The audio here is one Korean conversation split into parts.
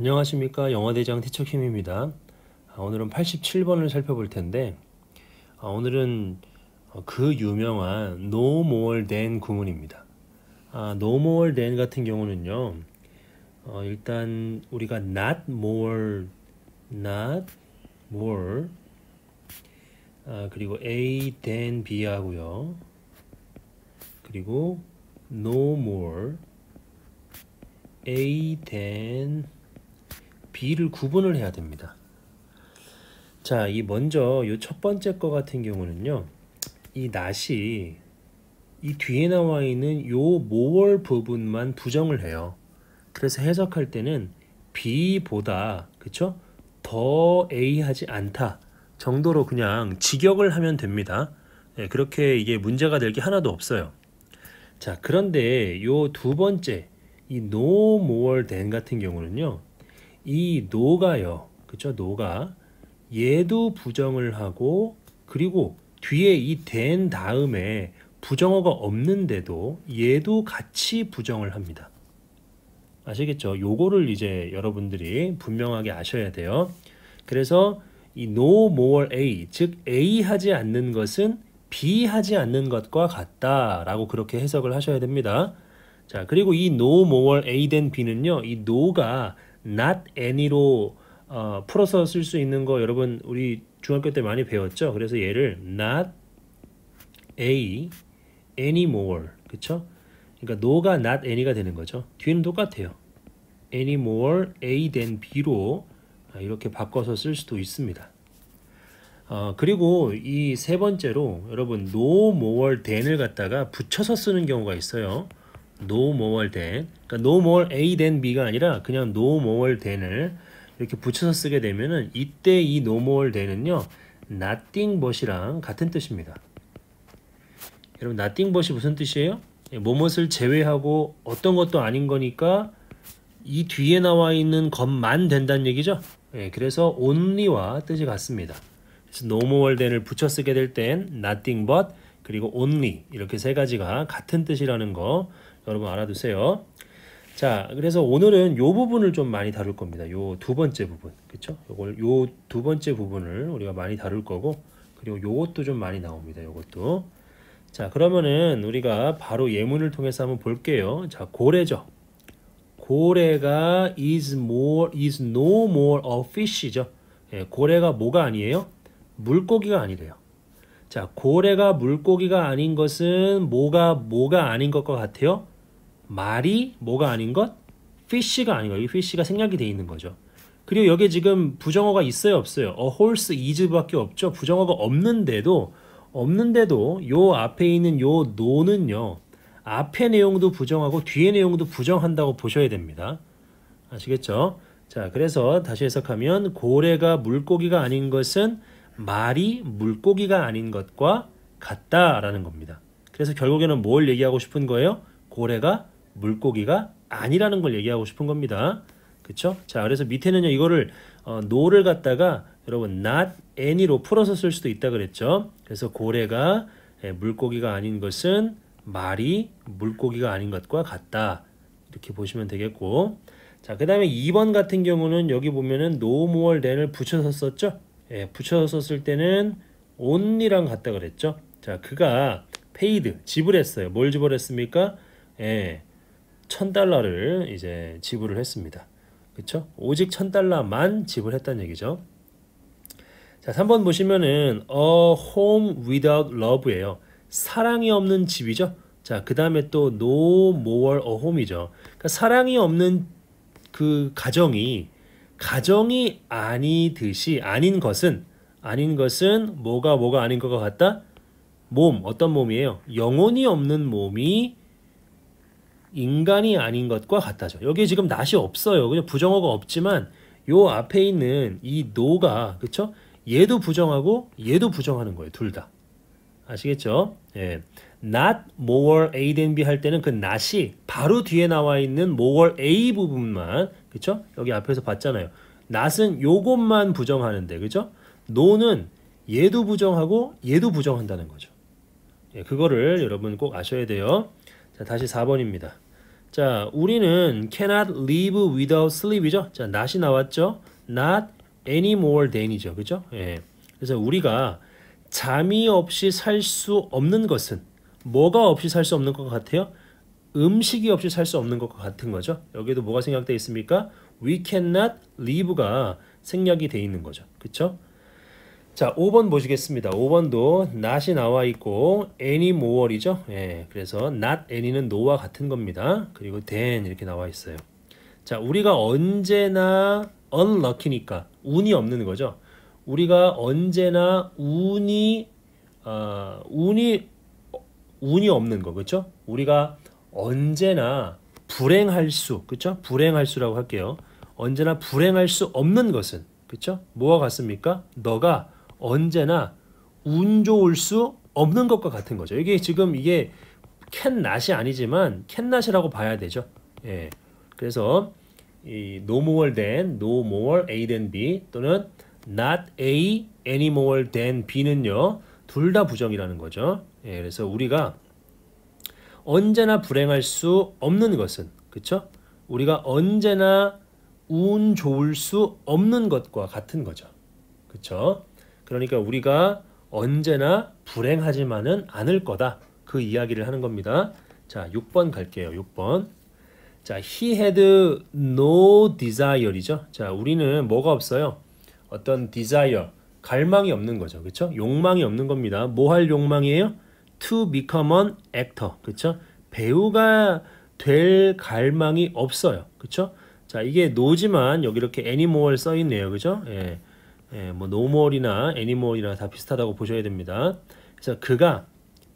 안녕하십니까 영화대장티척킴입니다 아, 오늘은 87번을 살펴볼 텐데 아, 오늘은 어, 그 유명한 no more than 구문입니다 아, no more than 같은 경우는요 어, 일단 우리가 not more not more 그리고 a than b 하고요 그리고 no more a than B를 구분을 해야 됩니다. 자, 이 먼저 이 첫 번째 거 같은 경우는요. 이 낫이 이 뒤에 나와 있는 요 모월 부분만 부정을 해요. 그래서 해석할 때는 B보다 그쵸? 더 A 하지 않다 정도로 그냥 직역을 하면 됩니다. 네, 그렇게 이게 문제가 될 게 하나도 없어요. 자, 그런데 요두 번째 이 no more than 같은 경우는요. 이 노가요. 그쵸? 노가. 얘도 부정을 하고 그리고 뒤에 이 된 다음에 부정어가 없는데도 얘도 같이 부정을 합니다. 아시겠죠? 요거를 이제 여러분들이 분명하게 아셔야 돼요. 그래서 이 no more a 즉 a 하지 않는 것은 b 하지 않는 것과 같다라고 그렇게 해석을 하셔야 됩니다. 자, 그리고 이 no more a 된 b는요. 이 no가 not any로 어, 풀어서 쓸 수 있는 거 여러분 우리 중학교 때 많이 배웠죠. 그래서 얘를 not a anymore 그쵸? 그러니까 no가 not any가 되는 거죠. 뒤는 똑같아요. anymore a than b로 아, 이렇게 바꿔서 쓸 수도 있습니다. 어, 그리고 이 세 번째로 여러분 no more than을 갖다가 붙여서 쓰는 경우가 있어요. no more than 그러니까 no more a than b가 아니라 그냥 no more than을 이렇게 붙여서 쓰게 되면은 이때 이 no more than은요 nothing but이랑 같은 뜻입니다. 여러분 nothing but이 무슨 뜻이에요? 무엇을 예, 제외하고 어떤 것도 아닌 거니까 이 뒤에 나와 있는 것만 된다는 얘기죠. 예, 그래서 only와 뜻이 같습니다. 그래서 no more than을 붙여 쓰게 될 땐 nothing but 그리고 only 이렇게 세 가지가 같은 뜻이라는 거 여러분 알아두세요. 자, 그래서 오늘은 요 부분을 좀 많이 다룰 겁니다. 요 두 번째 부분. 그쵸죠 요걸 요두 번째 부분을 우리가 많이 다룰 거고 그리고 요것도 좀 많이 나옵니다. 요것도. 자, 그러면은 우리가 바로 예문을 통해서 한번 볼게요. 자, 고래죠. 고래가 is more is no more a fish죠. 예, 고래가 뭐가 아니에요? 물고기가 아니래요. 자, 고래가 물고기가 아닌 것은 뭐가 뭐가 아닌 것과 같아요? 말이 뭐가 아닌 것? fish가 아닌 거예요. fish가 생략이 돼 있는 거죠. 그리고 여기 지금 부정어가 있어요, 없어요? 어, horse is밖에 없죠. 부정어가 없는데도 없는데도 요 앞에 있는 요 no는요. 앞에 내용도 부정하고 뒤에 내용도 부정한다고 보셔야 됩니다. 아시겠죠? 자, 그래서 다시 해석하면 고래가 물고기가 아닌 것은 말이 물고기가 아닌 것과 같다라는 겁니다. 그래서 결국에는 뭘 얘기하고 싶은 거예요? 고래가 물고기가 아니라는 걸 얘기하고 싶은 겁니다. 그렇죠 자, 그래서 밑에는요, 이거를, 어, n 를 갖다가, 여러분, not any로 풀어서 쓸 수도 있다 그랬죠? 그래서 고래가 예, 물고기가 아닌 것은 말이 물고기가 아닌 것과 같다. 이렇게 보시면 되겠고. 자, 그 다음에 2번 같은 경우는 여기 보면은 no more than을 붙여서 썼죠? 예, 붙여서 썼을 때는 only랑 같다 그랬죠? 자, 그가 페이드 지불했어요. 뭘 지불했습니까? 예, 1000달러를 이제 지불을 했습니다. 그렇죠? 오직 1달러만 지불했다는 얘기죠. 자, 3번 보시면은 a home without love예요. 사랑이 없는 집이죠. 자, 그다음에 또 no more a home이죠. 그러니까 사랑이 없는 그 가정이 가정이 아니듯이 아닌 것은 아닌 것은 뭐가 뭐가 아닌 것 같다? 몸, 어떤 몸이에요? 영혼이 없는 몸이 인간이 아닌 것과 같아져. 여기 지금 낫이 없어요. 그냥 부정어가 없지만 요 앞에 있는 이 노가 그쵸? 얘도 부정하고 얘도 부정하는 거예요. 둘 다. 아시겠죠? 예. not more a than b 할 때는 그 not이 바로 뒤에 나와 있는 more a 부분만 그쵸? 여기 앞에서 봤잖아요. not은 요것만 부정하는데 그쵸? no는 얘도 부정하고 얘도 부정한다는 거죠. 예, 그거를 여러분 꼭 아셔야 돼요. 자, 다시 4번입니다. 자, 우리는 cannot live without sleep이죠. 자, not이 나왔죠. not any more than이죠. 그죠? 예. 그래서 우리가 잠이 없이 살 수 없는 것은 뭐가 없이 살 수 없는 것 같아요? 음식이 없이 살 수 없는 것 같은 거죠. 여기도 뭐가 생략되어 있습니까? We cannot live가 생략이 되어 있는 거죠. 그쵸? 자, 5번 보시겠습니다. 5번도 not이 나와 있고 any more이죠. 예, 그래서 not any는 no와 같은 겁니다. 그리고 then 이렇게 나와 있어요. 자, 우리가 언제나 unlucky니까 운이 없는 거죠. 우리가 언제나 운이 어, 운이 운이 없는 거 그렇죠? 우리가 언제나 불행할 수 그렇죠? 불행할 수라고 할게요. 언제나 불행할 수 없는 것은 그렇죠? 뭐와 같습니까? 너가 언제나 운 좋을 수 없는 것과 같은 거죠. 이게 지금 이게 캔낫이 아니지만 캔낫이라고 봐야 되죠. 예. 그래서 이 no more than, no more a than b 또는 not a any more than b는요. 둘 다 부정이라는 거죠. 예. 그래서 우리가 언제나 불행할 수 없는 것은 그쵸? 우리가 언제나 운 좋을 수 없는 것과 같은 거죠. 그쵸? 그러니까 우리가 언제나 불행하지만은 않을 거다. 그 이야기를 하는 겁니다. 자, 6번 갈게요. 6번. 자, he had no desire이죠. 자, 우리는 뭐가 없어요? 어떤 desire, 갈망이 없는 거죠. 그렇죠? 욕망이 없는 겁니다. 뭐 할 욕망이에요? to become an actor. 그렇죠? 배우가 될 갈망이 없어요. 그렇죠? 자, 이게 노지만 여기 이렇게 a n y m o r e 써 있네요. 그죠? 예. 예, 뭐 노멀이나 애니멀이나 다 비슷하다고 보셔야 됩니다. 그래서 그가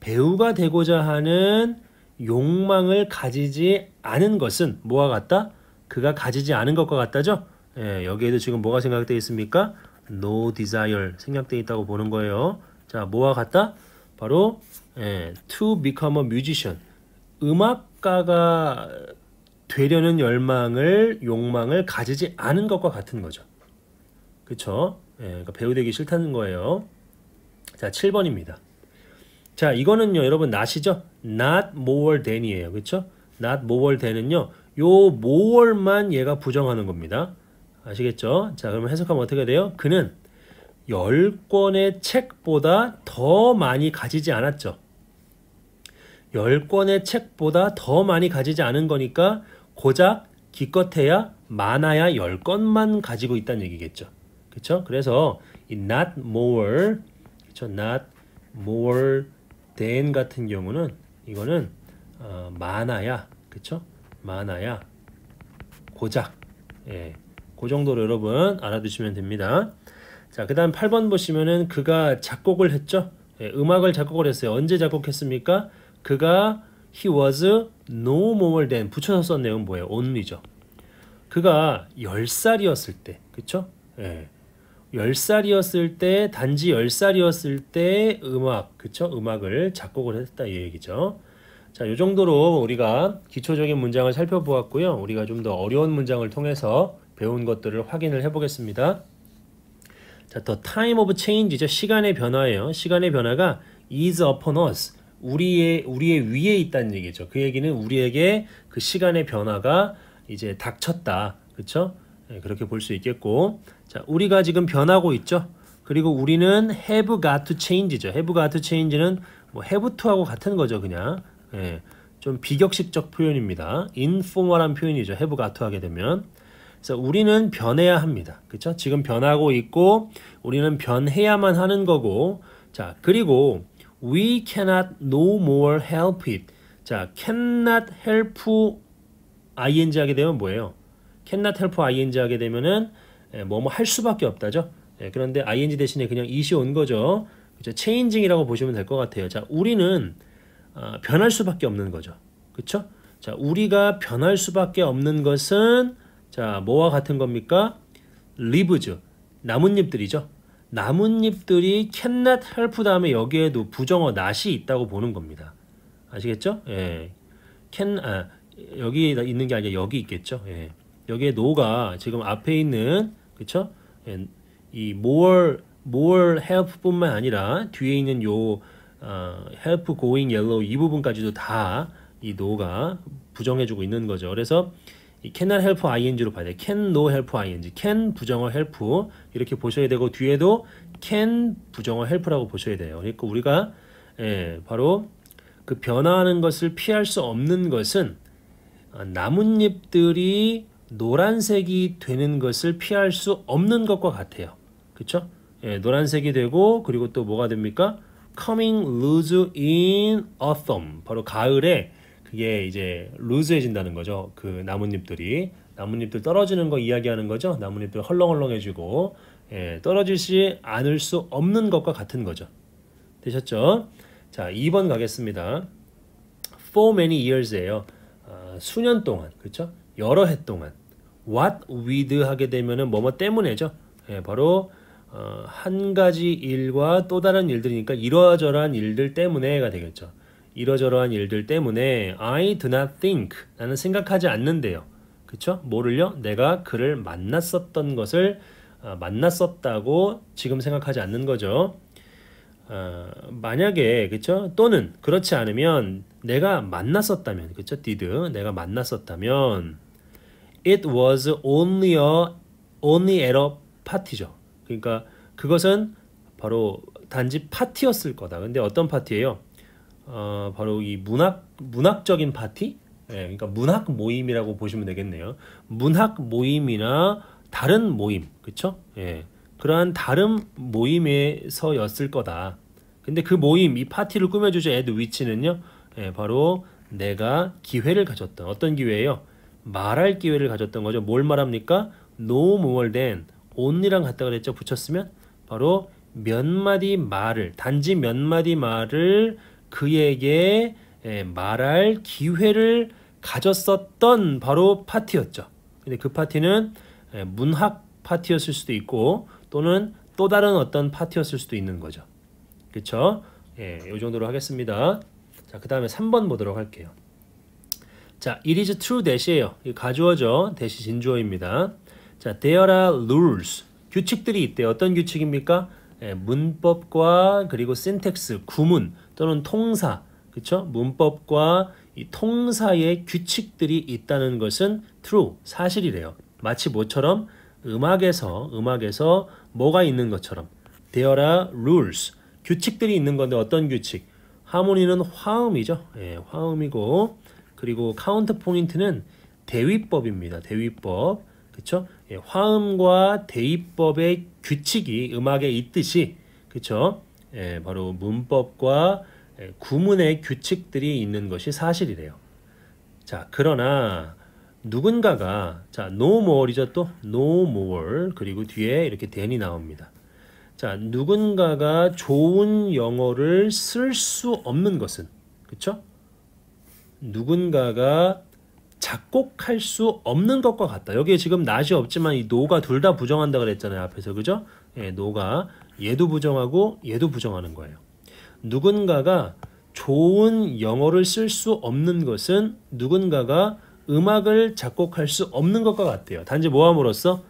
배우가 되고자 하는 욕망을 가지지 않은 것은 뭐와 같다? 그가 가지지 않은 것과 같다죠? 예, 여기에도 지금 뭐가 생각되어 있습니까? no desire 생략되어 있다고 보는 거예요. 자, 뭐와 같다? 바로 예, to become a musician 음악가가 되려는 열망을 욕망을 가지지 않은 것과 같은 거죠. 그렇죠? 예, 그러니까 배우 되기 싫다는 거예요. 자, 7번입니다. 자, 이거는요, 여러분 낫이죠? not more than이에요. 그렇죠? not more than은요. 요 more만 얘가 부정하는 겁니다. 아시겠죠? 자, 그러면 해석하면 어떻게 돼요? 그는 10권의 책보다 더 많이 가지지 않았죠. 10권의 책보다 더 많이 가지지 않은 거니까 고작 기껏해야 많아야 10권만 가지고 있다는 얘기겠죠. 그렇죠? 그래서 이 not more, 그렇죠? not more than 같은 경우는 이거는 어, 많아야, 그렇죠? 많아야 고작 예, 그 정도로 여러분 알아두시면 됩니다. 자, 그 다음 8번 보시면은 그가 작곡을 했죠? 예, 음악을 작곡을 했어요. 언제 작곡했습니까? 그가 he was no more than 붙여서 썼네요 뭐예요? only죠. 그가 10살이었을 때, 그쵸? 예. 1 0살이었을때 단지 1 0살이었을때 음악, 그쵸? 음악을 작곡을 했다 이 얘기죠. 자, 요 정도로 우리가 기초적인 문장을 살펴보았고요. 우리가 좀 더 어려운 문장을 통해서 배운 것들을 확인을 해보겠습니다. 자, 더 time of change죠. 시간의 변화예요. 시간의 변화가 is upon us. 우리의 우리의 위에 있다는 얘기죠. 그 얘기는 우리에게 그 시간의 변화가 이제 닥쳤다. 그쵸죠 예, 그렇게 볼 수 있겠고 자, 우리가 지금 변하고 있죠. 그리고 우리는 have got to change죠. have got to change는 뭐 have to하고 같은 거죠, 그냥. 예. 좀 비격식적 표현입니다. informal한 표현이죠. have got to 하게 되면. 그래서 우리는 변해야 합니다. 그렇죠? 지금 변하고 있고 우리는 변해야만 하는 거고. 자, 그리고 we cannot no more help it. 자, cannot help ing 하게 되면 뭐예요? cannot help ing 하게 되면은 뭐뭐 예, 뭐 할 수밖에 없다죠. 예, 그런데 ing 대신에 그냥 이시 온 거죠. 그죠? 체인징이라고 보시면 될 것 같아요. 자, 우리는 아, 변할 수밖에 없는 거죠. 그렇죠? 자, 우리가 변할 수밖에 없는 것은 자, 뭐와 같은 겁니까? 리브즈 나뭇잎들이죠. 나뭇잎들이 cannot help 다음에 여기에도 부정어 not이 있다고 보는 겁니다. 아시겠죠? 예. can, 아, 여기 있는 게 아니라 여기 있겠죠? 예. 여기에 no가 지금 앞에 있는 그쵸? 이 more, more help뿐만 아니라 뒤에 있는 요 어, help going yellow 이 부분까지도 다 이 no가 부정해주고 있는 거죠. 그래서 이 cannot help ing로 봐야 돼. can no help ing. can 부정어 help 이렇게 보셔야 되고 뒤에도 can 부정어 help라고 보셔야 돼요. 그러니까 우리가 예, 바로 그 변화하는 것을 피할 수 없는 것은 어, 나뭇잎들이 노란색이 되는 것을 피할 수 없는 것과 같아요. 그쵸? 예, 노란색이 되고 그리고 또 뭐가 됩니까? coming loose in autumn 바로 가을에 그게 이제 루즈해진다는 거죠. 그 나뭇잎들이 나뭇잎들 떨어지는 거 이야기하는 거죠. 나뭇잎들 헐렁헐렁해지고 예, 떨어지지 않을 수 없는 것과 같은 거죠. 되셨죠? 자, 2번 가겠습니다. for many years예요. 아, 수년 동안, 그렇죠? 여러 해 동안. what with 하게 되면은 뭐뭐 때문에죠. 예, 바로 어, 한 가지 일과 또 다른 일들이니까 이러저러한 일들 때문에가 되겠죠. 이러저러한 일들 때문에 I do not think 나는 생각하지 않는데요. 그쵸? 뭐를요? 내가 그를 만났었던 것을 어, 만났었다고 지금 생각하지 않는 거죠. 어, 만약에 그쵸? 또는 그렇지 않으면 내가 만났었다면 그쵸? did 내가 만났었다면 It was only a only at a party죠. 그러니까 그것은 바로 단지 파티였을 거다. 근데 어떤 파티예요? 어, 바로 이 문학 문학적인 파티? 예, 그러니까 문학 모임이라고 보시면 되겠네요. 문학 모임이나 다른 모임, 그렇죠? 예, 그러한 다른 모임에서였을 거다. 근데 그 모임, 이 파티를 꾸며주죠. 에드 위치는요, 예, 바로 내가 기회를 가졌던 어떤 기회예요? 말할 기회를 가졌던 거죠. 뭘 말합니까? no more than only랑 갖다가 됐죠. 붙였으면 바로 몇 마디 말을 단지 몇 마디 말을 그에게 예, 말할 기회를 가졌었던 바로 파티였죠. 근데 그 파티는 예, 문학 파티였을 수도 있고 또는 또 다른 어떤 파티였을 수도 있는 거죠. 그렇 예, 이 정도로 하겠습니다. 자, 그 다음에 3번 보도록 할게요. 자, it is true 대시예요. 가져어죠 대시 진주어입니다. 자, there are rules. 규칙들이 있대요. 어떤 규칙입니까? 예, 문법과 그리고 신텍스, 구문 또는 통사, 그쵸 문법과 이 통사의 규칙들이 있다는 것은 true, 사실이래요. 마치 뭐처럼 음악에서 음악에서 뭐가 있는 것처럼 there are rules 규칙들이 있는 건데 어떤 규칙? 하모니는 화음이죠. 예, 화음이고 그리고 카운트 포인트는 대위법입니다. 대위법. 그쵸? 예, 화음과 대위법의 규칙이 음악에 있듯이, 그쵸? 예, 바로 문법과 예, 구문의 규칙들이 있는 것이 사실이래요. 자, 그러나 누군가가, 자, no more이죠 또? no more. 그리고 뒤에 이렇게 t 이 나옵니다. 자, 누군가가 좋은 영어를 쓸 수 없는 것은, 그쵸? 누군가가 작곡할 수 없는 것과 같다. 여기에 지금 낫이 없지만 이 노가 둘 다 부정한다 그랬잖아요. 앞에서 그죠? 예, 노가 얘도 부정하고 얘도 부정하는 거예요. 누군가가 좋은 영어를 쓸 수 없는 것은 누군가가 음악을 작곡할 수 없는 것과 같대요. 단지 모함으로써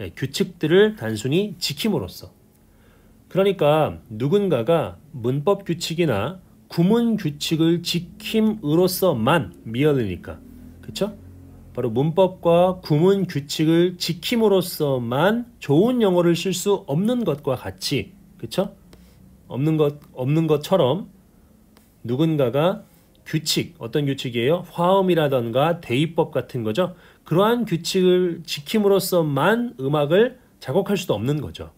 예, 규칙들을 단순히 지킴으로써. 그러니까 누군가가 문법 규칙이나 구문 규칙을 지킴으로써만 미어이니까그쵸 바로 문법과 구문 규칙을 지킴으로써만 좋은 영어를 쓸 수 없는 것과 같이 그쵸 없는 것 없는 것처럼 누군가가 규칙 어떤 규칙이에요? 화음이라던가 대입법 같은 거죠. 그러한 규칙을 지킴으로써만 음악을 작곡할 수도 없는 거죠.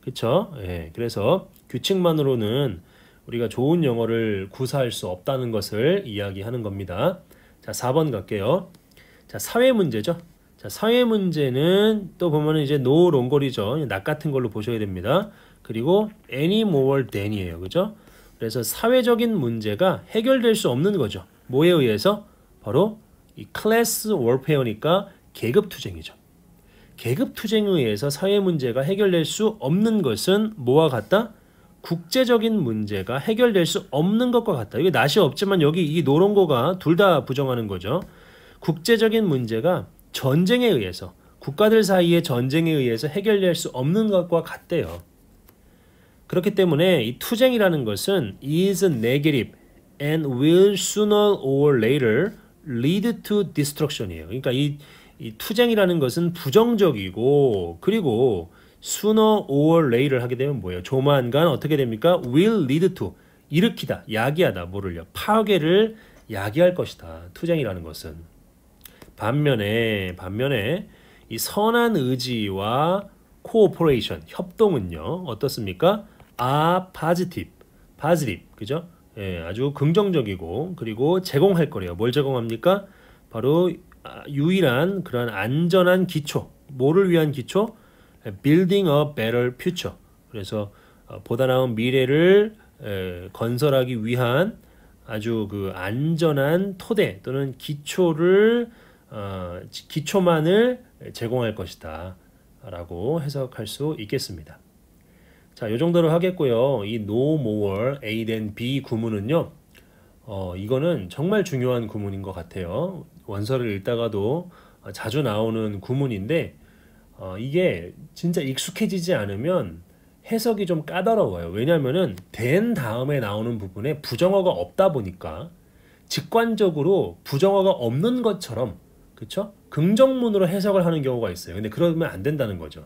그쵸 예. 그래서 규칙만으로는 우리가 좋은 영어를 구사할 수 없다는 것을 이야기하는 겁니다. 자, 4번 갈게요. 자, 사회 문제죠. 자, 사회 문제는 또 보면 은 이제 no 롱골이죠. 낙 같은 걸로 보셔야 됩니다. 그리고 any more than이에요. 그죠? 그래서 사회적인 문제가 해결될 수 없는 거죠. 뭐에 의해서? 바로 이 클래스 월페어니까 계급 투쟁이죠. 계급 투쟁에 의해서 사회 문제가 해결될 수 없는 것은 뭐와 같다? 국제적인 문제가 해결될 수 없는 것과 같다. 이게 낫이 없지만 여기 이 노런 거가 둘 다 부정하는 거죠. 국제적인 문제가 전쟁에 의해서 국가들 사이의 전쟁에 의해서 해결될 수 없는 것과 같대요. 그렇기 때문에 이 투쟁이라는 것은 is negative and will sooner or later lead to destruction이에요. 그러니까 이, 이 투쟁이라는 것은 부정적이고 그리고 sooner or later를 하게 되면 뭐예요? 조만간 어떻게 됩니까? will lead to 일으키다, 야기하다, 뭐를요? 파괴를 야기할 것이다. 투쟁이라는 것은 반면에 반면에 이 선한 의지와 코오퍼레이션 협동은요 어떻습니까? 아 파지티브 파지티브 그죠? 예, 아주 긍정적이고 그리고 제공할 거래요. 뭘 제공합니까? 바로 아, 유일한 그러한 안전한 기초 뭐를 위한 기초? building a better future. 그래서 어, 보다 나은 미래를 건설하기 위한 아주 그 안전한 토대 또는 기초를 어, 기초만을 제공할 것이다. 라고 해석할 수 있겠습니다. 자, 요 정도로 하겠고요. 이 no more A than B 구문은요. 어, 이거는 정말 중요한 구문인 것 같아요. 원서를 읽다가도 자주 나오는 구문인데 어, 이게 진짜 익숙해지지 않으면 해석이 좀 까다로워요. 왜냐면은 된 다음에 나오는 부분에 부정어가 없다 보니까 직관적으로 부정어가 없는 것처럼 그쵸? 긍정문으로 해석을 하는 경우가 있어요. 근데 그러면 안 된다는 거죠.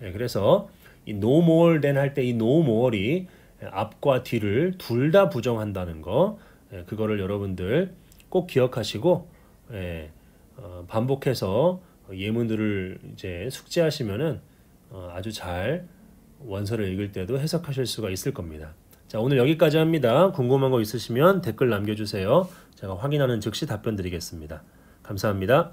네, 그래서 이 no more than 할 때 이 no more이 앞과 뒤를 둘 다 부정한다는 거 예, 그거를 여러분들 꼭 기억하시고 예, 어, 반복해서 예문들을 이제 숙지하시면은 어, 아주 잘 원서를 읽을 때도 해석하실 수가 있을 겁니다. 자, 오늘 여기까지 합니다. 궁금한 거 있으시면 댓글 남겨주세요. 제가 확인하는 즉시 답변 드리겠습니다. 감사합니다.